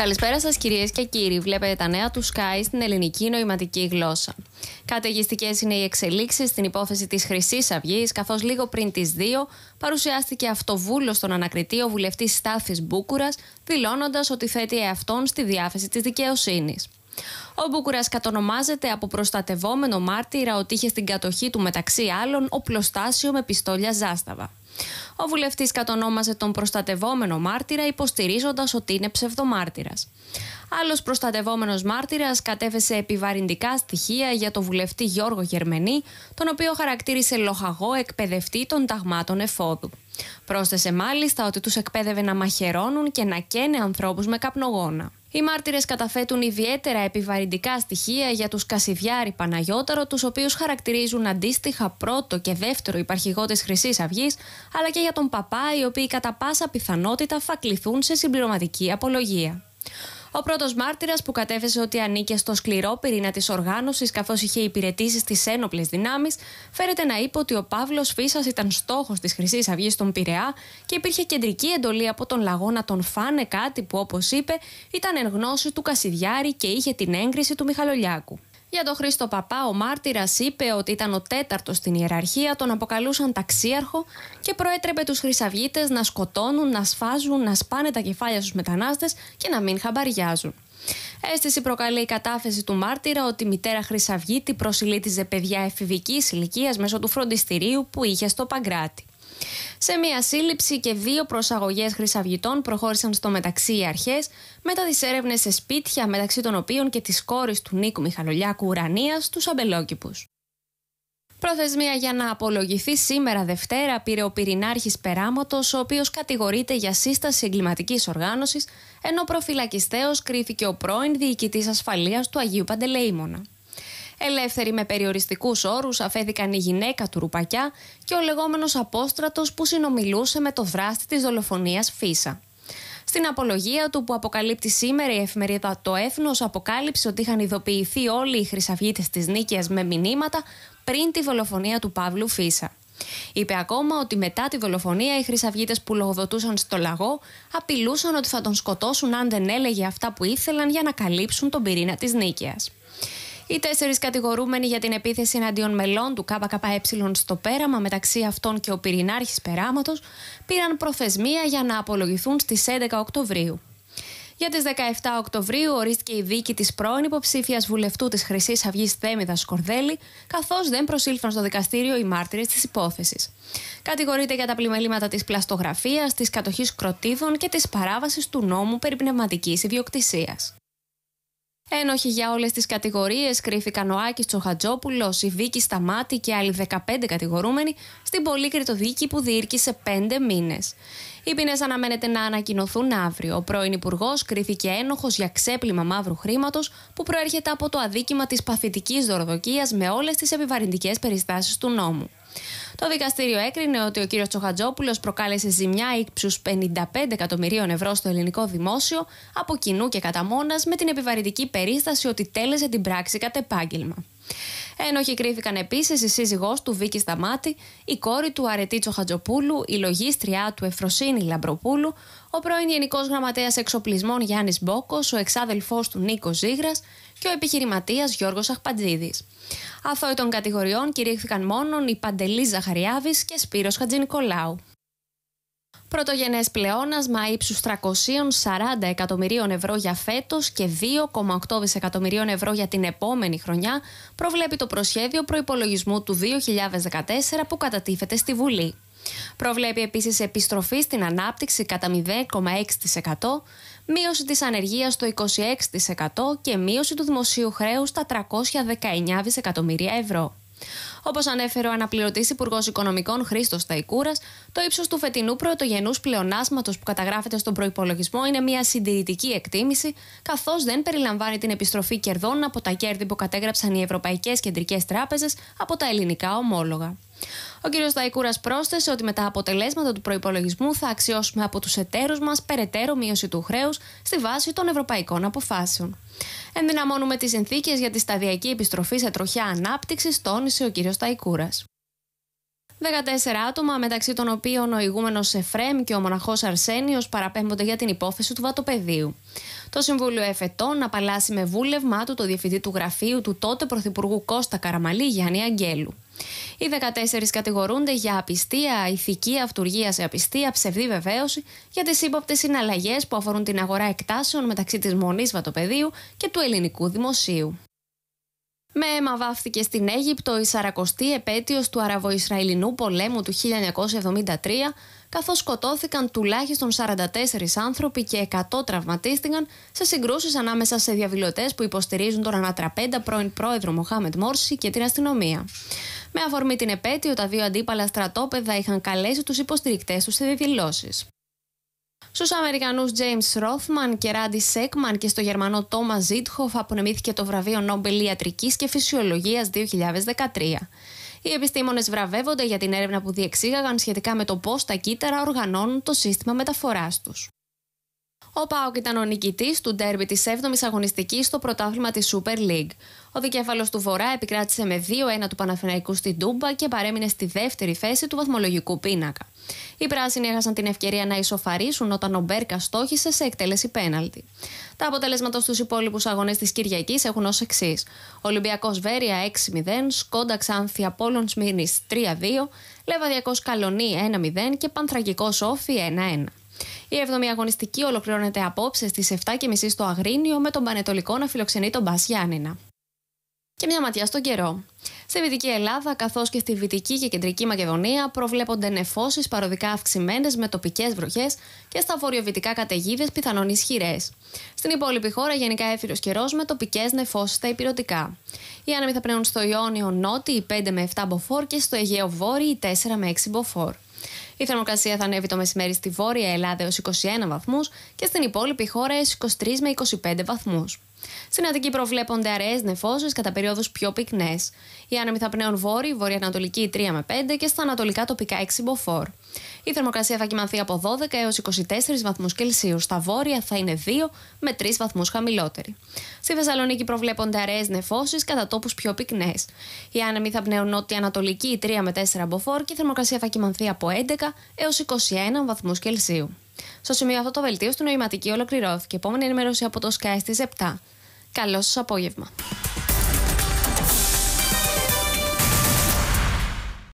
Καλησπέρα σας, κυρίες και κύριοι. Βλέπετε τα νέα του Sky στην ελληνική νοηματική γλώσσα. Καταιγιστικές είναι οι εξελίξεις στην υπόθεση της Χρυσής Αυγής, καθώς λίγο πριν τις 2 παρουσιάστηκε αυτοβούλος στον ανακριτή ο βουλευτής Στάθης Μπούκουρας, δηλώνοντας ότι θέτει εαυτόν στη διάθεση της δικαιοσύνης. Ο Μπούκουρα κατονομάζεται από προστατευόμενο μάρτυρα ότι είχε στην κατοχή του μεταξύ άλλων οπλοστάσιο με πιστόλια Ζάσταβα. Ο βουλευτής κατονόμαζε τον προστατευόμενο μάρτυρα, υποστηρίζοντας ότι είναι ψευδομάρτυρας. Άλλος προστατευόμενος μάρτυρας κατέθεσε επιβαρυντικά στοιχεία για τον βουλευτή Γιώργο Γερμενή, τον οποίο χαρακτήρισε λοχαγό εκπαιδευτή των ταγμάτων εφόδου. Πρόσθεσε μάλιστα ότι τους εκπαίδευε να μαχαιρώνουν και να καίνε ανθρώπους με καπνογόνα. Οι μάρτυρες καταφέτουν ιδιαίτερα επιβαρυντικά στοιχεία για τους Κασιδιάρη Παναγιώταρο, τους οποίους χαρακτηρίζουν αντίστοιχα πρώτο και δεύτερο υπαρχηγό της Χρυσής αλλά και για τον Παπά, οι οποίοι κατά πάσα πιθανότητα θα κληθούν σε συμπληρωματική απολογία. Ο πρώτος μάρτυρας που κατέθεσε ότι ανήκε στο σκληρό πυρήνα της οργάνωσης καθώς είχε υπηρετήσει στις ένοπλες δυνάμεις, φέρεται να είπε ότι ο Παύλος Φίσας ήταν στόχος της Χρυσής Αυγής των Πειραιά και υπήρχε κεντρική εντολή από τον λαγό να τον φάνε κάτι που, όπως είπε, ήταν εν γνώση του Κασιδιάρη και είχε την έγκριση του Μιχαλολιάκου. Για τον Χρήστο Παπά, ο μάρτυρας είπε ότι ήταν ο τέταρτος στην ιεραρχία, τον αποκαλούσαν ταξίαρχο και προέτρεπε τους χρυσαυγίτες να σκοτώνουν, να σφάζουν, να σπάνε τα κεφάλια στους μετανάστες και να μην χαμπαριάζουν. Έστηση προκαλεί η κατάθεση του μάρτυρα ότι η μητέρα Χρυσαυγίτη προσιλήτιζε παιδιά εφηβικής ηλικίας μέσω του φροντιστηρίου που είχε στο Παγκράτη. Σε μία σύλληψη και δύο προσαγωγές χρυσαυγητών προχώρησαν στο μεταξύ οι αρχές μετά τις έρευνες σε σπίτια μεταξύ των οποίων και τη κόρη του Νίκου Μιχαλολιάκου Ουρανίας, τους Αμπελόκηπους. Προθεσμία για να απολογηθεί σήμερα Δευτέρα πήρε ο πυρηνάρχης Περάματο, ο οποίος κατηγορείται για σύσταση εγκληματικής οργάνωσης, ενώ προφυλακιστέως κρίθηκε ο πρώην διοικητής ασφαλείας του Αγίου Παντελεήμονα. Ελεύθεροι με περιοριστικούς όρους αφέθηκαν η γυναίκα του Ρουπακιά και ο λεγόμενος Απόστρατος που συνομιλούσε με το δράστη της δολοφονίας Φίσα. Στην απολογία του που αποκαλύπτει σήμερα η εφημερίδα Το Έθνος, αποκάλυψε ότι είχαν ειδοποιηθεί όλοι οι χρυσαυγίτες της Νίκαιας με μηνύματα πριν τη δολοφονία του Παύλου Φίσα. Είπε ακόμα ότι μετά τη δολοφονία οι χρυσαυγίτες που λογοδοτούσαν στο λαγό απειλούσαν ότι θα τον σκοτώσουν αν δεν έλεγε αυτά που ήθελαν για να καλύψουν τον πυρήνα της Νίκαιας. Οι τέσσερις κατηγορούμενοι για την επίθεση εναντίον μελών του ΚΚΕ στο πέραμα, μεταξύ αυτών και ο πυρηνάρχης περάματος, πήραν προθεσμία για να απολογηθούν στις 11 Οκτωβρίου. Για τις 17 Οκτωβρίου ορίστηκε η δίκη της πρώην υποψήφιας βουλευτού της Χρυσής αυγής Θέμηδας Σκορδέλη, καθώς δεν προσήλθαν στο δικαστήριο οι μάρτυρες της υπόθεσης. Κατηγορείται για τα πλημελήματα της πλαστογραφίας, της κατοχής κροτίδων και της παράβασης του νόμου περί πνευματικής ιδιοκτησίας. Ένοχοι για όλες τις κατηγορίες κρίθηκαν ο Άκη Τσοχατζόπουλο, η Βίκη Σταμάτη και άλλοι 15 κατηγορούμενοι στην πολύκριτο δίκη που διήρκησε 5 μήνες. Οι ποινές αναμένεται να ανακοινωθούν αύριο. Ο πρώην Υπουργός κρίθηκε ένοχος για ξέπλυμα μαύρου χρήματος που προέρχεται από το αδίκημα της παθητικής δωροδοκίας με όλες τις επιβαρυντικές περιστάσεις του νόμου. Το δικαστήριο έκρινε ότι ο κ. Τσοχατζόπουλος προκάλεσε ζημιά ύψους 55 εκατομμυρίων ευρώ στο ελληνικό δημόσιο, από κοινού και κατά μόνας, με την επιβαρυντική περίσταση ότι τέλεσε την πράξη κατ' επάγγελμα. Ένοχοι κρίθηκαν επίση η σύζυγός του Βίκη Σταμάτη, η κόρη του Αρετίτσο Χατζοπούλου, η λογίστριά του Εφροσύνη Λαμπροπούλου, ο πρώην Γενικός Γραμματέας Εξοπλισμών Γιάννης Μπόκος, ο εξάδελφός του Νίκος Ζήγρας και ο επιχειρηματίας Γιώργος Αχπατζίδης. Αθώοι των κατηγοριών κηρύχθηκαν μόνον η Παντελή Ζαχαριάβη και Σπύρος Χατζηνικολάου. Πρωτογενές πλεόνασμα ύψους 340 εκατομμυρίων ευρώ για φέτος και 2,8 δισεκατομμυρίων ευρώ για την επόμενη χρονιά, προβλέπει το προσχέδιο προϋπολογισμού του 2014 που κατατίθεται στη Βουλή. Προβλέπει επίσης επιστροφή στην ανάπτυξη κατά 0,6%, μείωση της ανεργίας στο 26% και μείωση του δημοσίου χρέους στα 319 δισεκατομμύρια ευρώ. Όπως ανέφερε ο αναπληρωτής Υπουργός Οικονομικών Χρήστος Ταϊκούρας, το ύψος του φετινού πρωτογενούς πλεονάσματος που καταγράφεται στον προπολογισμό είναι μια συντηρητική εκτίμηση, καθώς δεν περιλαμβάνει την επιστροφή κερδών από τα κέρδη που κατέγραψαν οι Ευρωπαϊκές Κεντρικές Τράπεζες από τα ελληνικά ομόλογα. Ο κ. Σταϊκούρα πρόσθεσε ότι με τα αποτελέσματα του προπολογισμού θα αξιώσουμε από τους εταίρους μας περαιτέρω μείωση του χρέους στη βάση των ευρωπαϊκών αποφάσεων. Ενδυναμώνουμε τις συνθήκες για τη σταδιακή επιστροφή σε τροχιά ανάπτυξης, τόνισε ο κ. Σταϊκούρα. 14 άτομα, μεταξύ των οποίων ο ηγούμενος Εφρέμ και ο μοναχός Αρσένιος παραπέμπονται για την υπόθεση του βατοπεδίου. Το Συμβούλιο Εφετών απαλλάσσει με βούλευμά του το διευθυντή του γραφείου του τότε Πρωθυπουργού Κώστα Καραμαλή Γιάννη Αγγέλου. Οι 14 κατηγορούνται για απιστία, ηθική αυτούργία σε απιστία, ψευδή βεβαίωση για τις ύποπτες συναλλαγές που αφορούν την αγορά εκτάσεων μεταξύ της Μονής Βατοπεδίου και του ελληνικού δημοσίου. Με αίμα βάφθηκε στην Αίγυπτο η 40η επέτειος του Αραβο-Ισραηλινού πολέμου του 1973, καθώς σκοτώθηκαν τουλάχιστον 44 άνθρωποι και 100 τραυματίστηκαν σε συγκρούσεις ανάμεσα σε διαβιλωτές που υποστηρίζουν τον ανατραπέντα πρώην πρόεδρο Μοχάμετ Μόρση και την αστυνομία. Με αφορμή την επέτειο, τα δύο αντίπαλα στρατόπεδα είχαν καλέσει τους υποστηρικτές τους σε διαδηλώσεις. Στους Αμερικανούς James Rothman και Ράντι Σέκμαν και στο Γερμανό Τόμα Ζίτχοφ απονεμήθηκε το βραβείο Νόμπελ Ιατρικής και Φυσιολογίας 2013. Οι επιστήμονες βραβεύονται για την έρευνα που διεξήγαγαν σχετικά με το πώς τα κύτταρα οργανώνουν το σύστημα μεταφοράς τους. Ο Πάοκ ήταν ο νικητής του ντέρμπι της 7η αγωνιστικής στο πρωτάθλημα της Super League. Ο δικέφαλος του Βορρά επικράτησε με 2-1 του Παναθηναϊκού στην Τούμπα και παρέμεινε στη δεύτερη θέση του βαθμολογικού πίνακα. Οι πράσινοι έχασαν την ευκαιρία να ισοφαρίσουν όταν ο Μπέρκα στόχησε σε εκτέλεση πέναλτη. Τα αποτελέσματα στους υπόλοιπους αγώνε της Κυριακής έχουν ως εξής: Ολυμπιακός Βέρεια 6-0, Σκόντα Ξάνθη Απόλων Σμύρνη 3-2, Λεβαδιακό Καλονή 1-0 και πανθραγικο οφη Όφη 1-1. Η 7η αγωνιστική ολοκληρώνεται απόψε στις 7.30 στο Αγρίνιο με τον Πανετολικό να φιλοξενεί τον Μπας Γιάννηνα. Και μια ματιά στον καιρό. Στη Βυτική Ελλάδα, καθώς και στη Βυτική και Κεντρική Μακεδονία, προβλέπονται νεφώσεις παροδικά αυξημένες με τοπικές βροχές και στα βορειοβυτικά καταιγίδες πιθανόν ισχυρές. Στην υπόλοιπη χώρα, γενικά έφυρος καιρός με τοπικές νεφώσεις στα υπηρετικά. Οι άνεμοι θα πνέουν στο Ιόνιο Νότι, 5 με 7 μποφόρ και στο Αιγαίο Βόρειο, 4 με 6 μποφόρ. Η θερμοκρασία θα ανέβει το μεσημέρι στη Βόρεια Ελλάδα έως 21 βαθμούς και στην υπόλοιπη χώρα έως 23 με 25 βαθμούς. Στην Αττική προβλέπονται αραιές νεφώσεις κατά περιόδους πιο πυκνές. Οι άνεμοι θα πνέουν βόρειο, βορειοανατολική 3 με 5 και στα ανατολικά τοπικά 6 μποφόρ. Η θερμοκρασία θα κοιμανθεί από 12 έω 24 βαθμούς Κελσίου. Στα βόρεια θα είναι 2 με 3 βαθμούς χαμηλότερη. Στη Θεσσαλονίκη προβλέπονται αραιές νεφώσεις κατά τόπους πιο πυκνές. Οι άνεμοι θα πνέουν νότια ανατολική 3 με 4 μποφόρ και η θερμοκρασία θα κοιμανθεί από 11 έω 21 βαθμούς Κελσίου. Στο σημείο αυτό το βελτίο του νοηματική ολοκληρώθηκε. Επόμενη ενημέρωση από το Sky στις 7. Καλό σας απόγευμα.